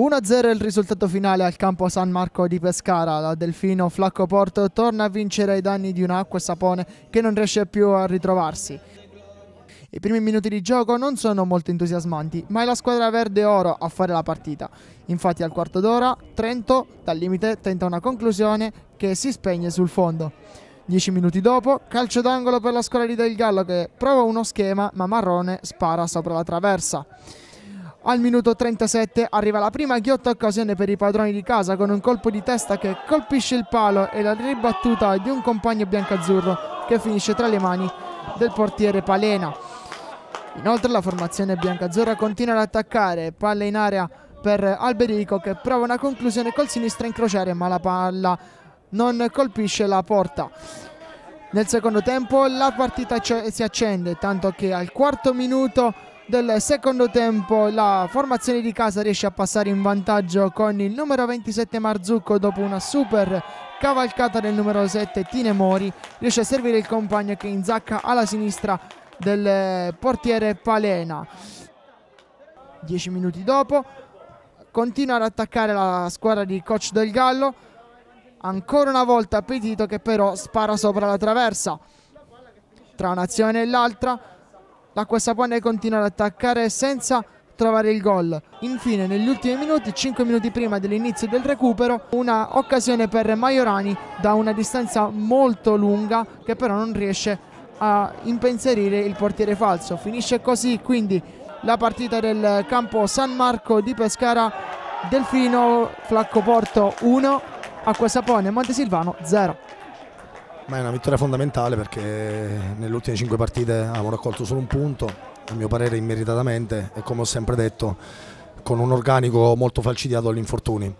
1-0 il risultato finale al campo San Marco di Pescara. La Delfino Flacco Porto torna a vincere ai danni di un'acqua e sapone che non riesce più a ritrovarsi. I primi minuti di gioco non sono molto entusiasmanti, ma è la squadra verde-oro a fare la partita. Infatti al quarto d'ora Trento dal limite tenta una conclusione che si spegne sul fondo. Dieci minuti dopo, calcio d'angolo per la squadra di Del Gallo che prova uno schema ma Marrone spara sopra la traversa. Al minuto 37 arriva la prima ghiotta occasione per i padroni di casa con un colpo di testa che colpisce il palo e la ribattuta di un compagno biancazzurro che finisce tra le mani del portiere Palena. Inoltre la formazione biancazzurra continua ad attaccare, palla in area per Alberico che prova una conclusione col sinistro in crociere ma la palla non colpisce la porta. Nel secondo tempo la partita si accende tanto che al quarto minuto del secondo tempo la formazione di casa riesce a passare in vantaggio con il numero 27 Marzucco dopo una super cavalcata del numero 7 Tine Mori riesce a servire il compagno che inzacca alla sinistra del portiere Palena 10 minuti dopo continua ad attaccare la squadra di coach del Gallo ancora una volta Petito che però spara sopra la traversa tra un'azione e l'altra L'acqua sapone continua ad attaccare senza trovare il gol. Infine, negli ultimi minuti, 5 minuti prima dell'inizio del recupero, una occasione per Maiorani da una distanza molto lunga che però non riesce a impensierire il portiere falso. Finisce così quindi la partita del campo San Marco di Pescara, Delfino, Flacco Porto 1, Acqua Sapone, Montesilvano 0. Ma è una vittoria fondamentale perché nelle ultime cinque partite abbiamo raccolto solo un punto, a mio parere immeritatamente e come ho sempre detto con un organico molto falcidiato agli infortuni.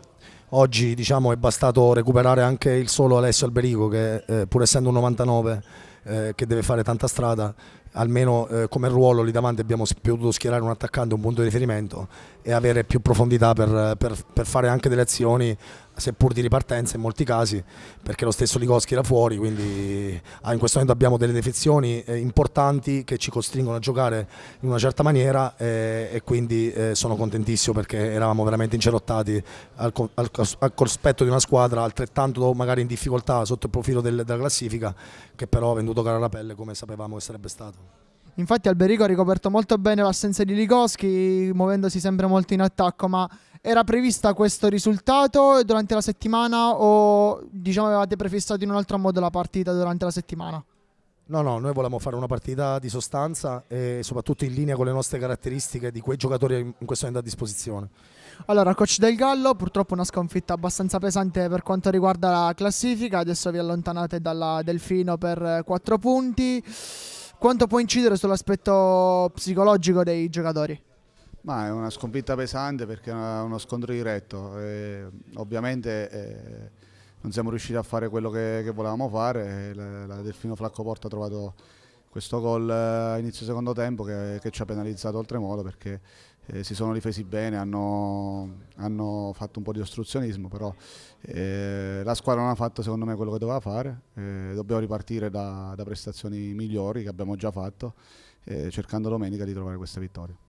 Oggi diciamo, è bastato recuperare anche il solo Alessio Alberico che eh, pur essendo un 99 eh, che deve fare tanta strada almeno eh, come ruolo lì davanti abbiamo potuto schierare un attaccante, un punto di riferimento e avere più profondità per, per, per fare anche delle azioni seppur di ripartenza in molti casi perché lo stesso Ligoschi era fuori quindi ah, in questo momento abbiamo delle defezioni eh, importanti che ci costringono a giocare in una certa maniera eh, e quindi eh, sono contentissimo perché eravamo veramente incerottati al, al, al, cospetto di una squadra altrettanto magari in difficoltà sotto il profilo del, della classifica che però ha venduto cara la pelle come sapevamo che sarebbe stato. Infatti Alberico ha ricoperto molto bene l'assenza di Ligoschi, muovendosi sempre molto in attacco, ma era prevista questo risultato durante la settimana o diciamo avevate prefissato in un altro modo la partita durante la settimana? No, no, noi volevamo fare una partita di sostanza e soprattutto in linea con le nostre caratteristiche di quei giocatori in questo momento a disposizione. Allora, coach del Gallo, purtroppo una sconfitta abbastanza pesante per quanto riguarda la classifica, adesso vi allontanate dalla Delfino per 4 eh, punti quanto può incidere sull'aspetto psicologico dei giocatori? Ma è una sconfitta pesante perché è uno scontro diretto. E ovviamente eh, non siamo riusciti a fare quello che, che volevamo fare. La, la Delfino Flacco ha trovato questo gol eh, a inizio secondo tempo che, che, ci ha penalizzato oltremodo perché eh, si sono difesi bene, hanno, hanno, fatto un po' di ostruzionismo, però eh, la squadra non ha fatto secondo me quello che doveva fare, eh, dobbiamo ripartire da, da, prestazioni migliori che abbiamo già fatto, eh, cercando domenica di trovare questa vittoria.